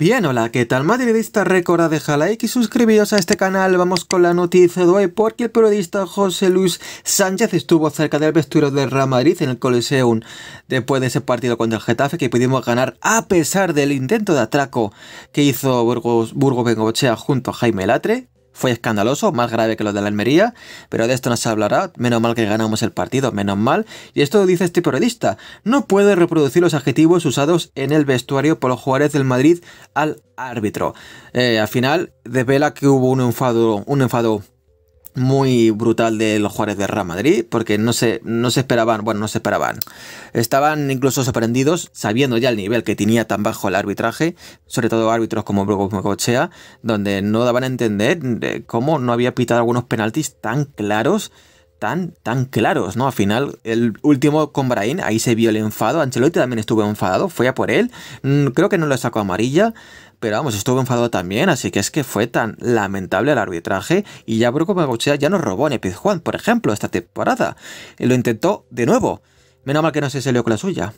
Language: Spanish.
Bien, hola, ¿qué tal? Madridista, recuerda dejar like y suscribiros a este canal. Vamos con la noticia de hoy porque el periodista José Luis Sánchez estuvo cerca del vestuario de Real Madrid en el Coliseum después de ese partido contra el Getafe que pudimos ganar a pesar del intento de atraco que hizo Burgos, Burgos Bengochea junto a Jaime Latre. Fue escandaloso, más grave que lo de la Almería, pero de esto no se hablará, menos mal que ganamos el partido, menos mal. Y esto dice este periodista, no puede reproducir los adjetivos usados en el vestuario por los jugadores del Madrid al árbitro. Eh, al final, desvela que hubo un enfado, un enfado muy brutal de los Juárez de Real Madrid, porque no se, no se esperaban, bueno, no se esperaban. Estaban incluso sorprendidos, sabiendo ya el nivel que tenía tan bajo el arbitraje, sobre todo árbitros como Cochea, donde no daban a entender cómo no había pitado algunos penaltis tan claros tan, tan claros, ¿no? Al final, el último con Brain, ahí se vio el enfado. Ancelotti también estuvo enfadado, fue a por él. Mm, creo que no lo sacó amarilla, pero vamos, estuvo enfadado también. Así que es que fue tan lamentable el arbitraje. Y ya Bruco Magochea ya nos robó en Juan, por ejemplo, esta temporada. Y Lo intentó de nuevo. Menos mal que no se salió con la suya.